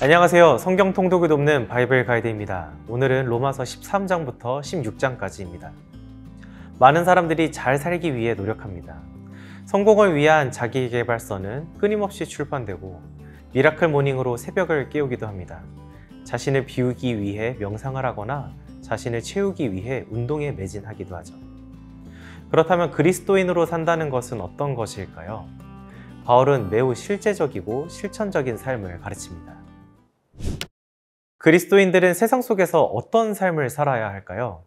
안녕하세요. 성경 통독을 돕는 바이블 가이드입니다. 오늘은 로마서 13장부터 16장까지입니다. 많은 사람들이 잘 살기 위해 노력합니다. 성공을 위한 자기개발서는 끊임없이 출판되고 미라클 모닝으로 새벽을 깨우기도 합니다. 자신을 비우기 위해 명상을 하거나 자신을 채우기 위해 운동에 매진하기도 하죠. 그렇다면 그리스도인으로 산다는 것은 어떤 것일까요? 바울은 매우 실제적이고 실천적인 삶을 가르칩니다. 그리스도인들은 세상 속에서 어떤 삶을 살아야 할까요?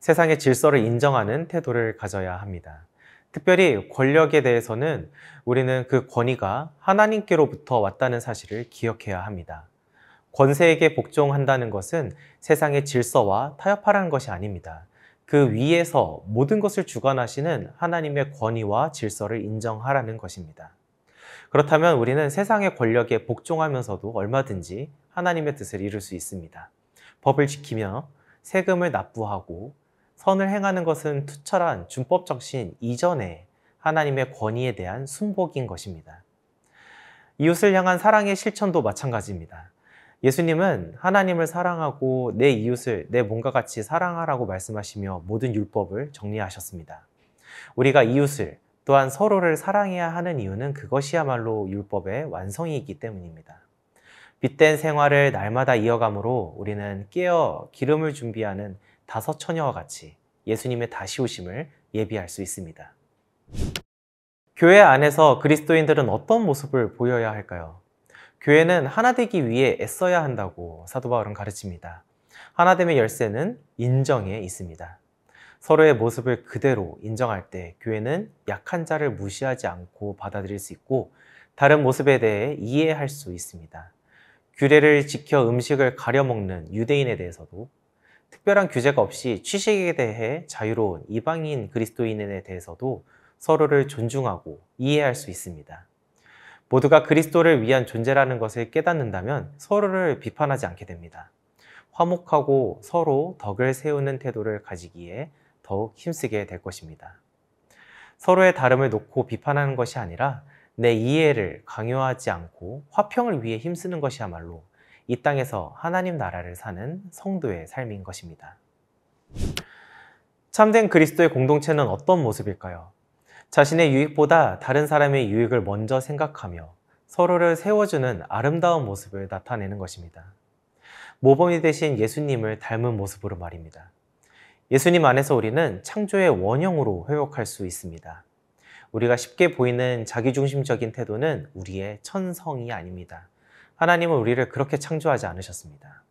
세상의 질서를 인정하는 태도를 가져야 합니다. 특별히 권력에 대해서는 우리는 그 권위가 하나님께로부터 왔다는 사실을 기억해야 합니다. 권세에게 복종한다는 것은 세상의 질서와 타협하라는 것이 아닙니다. 그 위에서 모든 것을 주관하시는 하나님의 권위와 질서를 인정하라는 것입니다. 그렇다면 우리는 세상의 권력에 복종하면서도 얼마든지 하나님의 뜻을 이룰 수 있습니다. 법을 지키며 세금을 납부하고 선을 행하는 것은 투철한 준법 정신 이전에 하나님의 권위에 대한 순복인 것입니다. 이웃을 향한 사랑의 실천도 마찬가지입니다. 예수님은 하나님을 사랑하고 내 이웃을 내 몸과 같이 사랑하라고 말씀하시며 모든 율법을 정리하셨습니다. 우리가 이웃을 또한 서로를 사랑해야 하는 이유는 그것이야말로 율법의 완성이기 때문입니다. 빗된 생활을 날마다 이어감으로 우리는 깨어 기름을 준비하는 다섯 처녀와 같이 예수님의 다시 오심을 예비할 수 있습니다. 교회 안에서 그리스도인들은 어떤 모습을 보여야 할까요? 교회는 하나 되기 위해 애써야 한다고 사도 바울은 가르칩니다. 하나됨의 열쇠는 인정에 있습니다. 서로의 모습을 그대로 인정할 때 교회는 약한 자를 무시하지 않고 받아들일 수 있고 다른 모습에 대해 이해할 수 있습니다. 규례를 지켜 음식을 가려 먹는 유대인에 대해서도 특별한 규제가 없이 취식에 대해 자유로운 이방인 그리스도인에 대해서도 서로를 존중하고 이해할 수 있습니다. 모두가 그리스도를 위한 존재라는 것을 깨닫는다면 서로를 비판하지 않게 됩니다. 화목하고 서로 덕을 세우는 태도를 가지기에 더욱 힘쓰게 될 것입니다. 서로의 다름을 놓고 비판하는 것이 아니라 내 이해를 강요하지 않고 화평을 위해 힘쓰는 것이야말로 이 땅에서 하나님 나라를 사는 성도의 삶인 것입니다. 참된 그리스도의 공동체는 어떤 모습일까요? 자신의 유익보다 다른 사람의 유익을 먼저 생각하며 서로를 세워주는 아름다운 모습을 나타내는 것입니다. 모범이 되신 예수님을 닮은 모습으로 말입니다. 예수님 안에서 우리는 창조의 원형으로 회복할 수 있습니다. 우리가 쉽게 보이는 자기중심적인 태도는 우리의 천성이 아닙니다. 하나님은 우리를 그렇게 창조하지 않으셨습니다.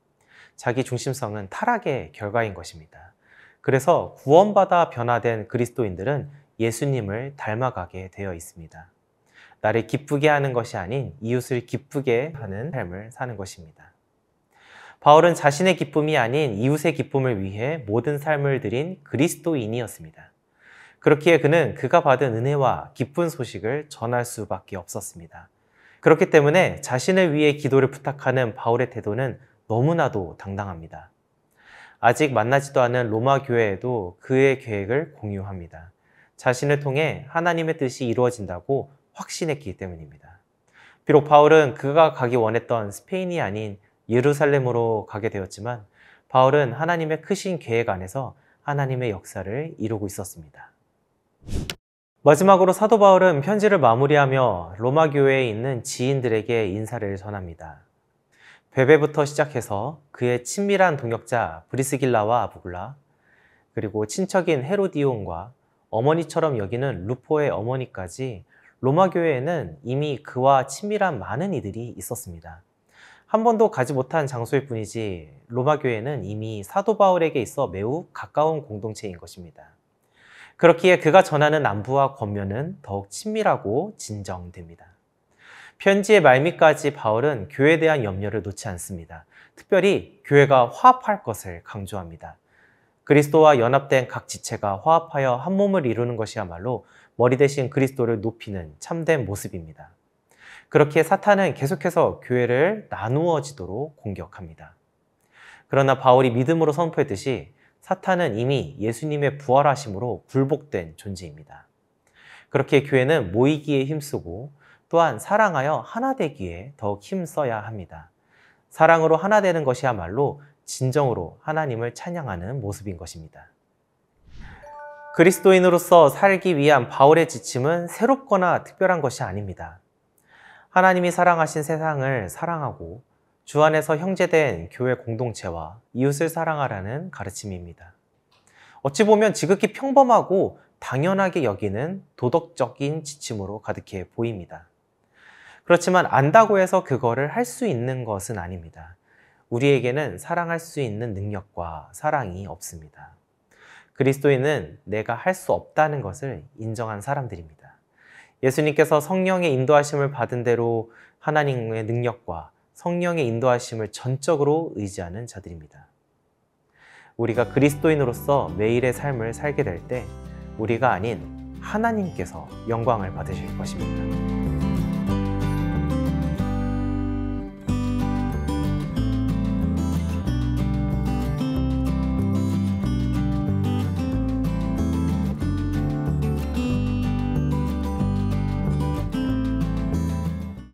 자기중심성은 타락의 결과인 것입니다. 그래서 구원받아 변화된 그리스도인들은 예수님을 닮아가게 되어 있습니다. 나를 기쁘게 하는 것이 아닌 이웃을 기쁘게 하는 삶을 사는 것입니다. 바울은 자신의 기쁨이 아닌 이웃의 기쁨을 위해 모든 삶을 들인 그리스도인이었습니다. 그렇기에 그는 그가 받은 은혜와 기쁜 소식을 전할 수밖에 없었습니다. 그렇기 때문에 자신을 위해 기도를 부탁하는 바울의 태도는 너무나도 당당합니다. 아직 만나지도 않은 로마 교회에도 그의 계획을 공유합니다. 자신을 통해 하나님의 뜻이 이루어진다고 확신했기 때문입니다. 비록 바울은 그가 가기 원했던 스페인이 아닌 예루살렘으로 가게 되었지만 바울은 하나님의 크신 계획 안에서 하나님의 역사를 이루고 있었습니다. 마지막으로 사도 바울은 편지를 마무리하며 로마 교회에 있는 지인들에게 인사를 전합니다. 베베부터 시작해서 그의 친밀한 동역자 브리스길라와 아부글라, 그리고 친척인 헤로디온과 어머니처럼 여기는 루포의 어머니까지 로마 교회에는 이미 그와 친밀한 많은 이들이 있었습니다. 한 번도 가지 못한 장소일 뿐이지 로마 교회는 이미 사도 바울에게 있어 매우 가까운 공동체인 것입니다. 그렇기에 그가 전하는 안부와 권면은 더욱 친밀하고 진정됩니다. 편지의 말미까지 바울은 교회에 대한 염려를 놓지 않습니다. 특별히 교회가 화합할 것을 강조합니다. 그리스도와 연합된 각 지체가 화합하여 한 몸을 이루는 것이야말로 머리 대신 그리스도를 높이는 참된 모습입니다. 그렇게 사탄은 계속해서 교회를 나누어지도록 공격합니다. 그러나 바울이 믿음으로 선포했듯이 사탄은 이미 예수님의 부활하심으로 굴복된 존재입니다. 그렇게 교회는 모이기에 힘쓰고 또한 사랑하여 하나 되기에 더욱 힘써야 합니다. 사랑으로 하나 되는 것이야말로 진정으로 하나님을 찬양하는 모습인 것입니다. 그리스도인으로서 살기 위한 바울의 지침은 새롭거나 특별한 것이 아닙니다. 하나님이 사랑하신 세상을 사랑하고 주 안에서 형제된 교회 공동체와 이웃을 사랑하라는 가르침입니다. 어찌 보면 지극히 평범하고 당연하게 여기는 도덕적인 지침으로 가득해 보입니다. 그렇지만 안다고 해서 그거를 할 수 있는 것은 아닙니다. 우리에게는 사랑할 수 있는 능력과 사랑이 없습니다. 그리스도인은 내가 할 수 없다는 것을 인정한 사람들입니다. 예수님께서 성령의 인도하심을 받은 대로 하나님의 능력과 성령의 인도하심을 전적으로 의지하는 자들입니다. 우리가 그리스도인으로서 매일의 삶을 살게 될 때 우리가 아닌 하나님께서 영광을 받으실 것입니다.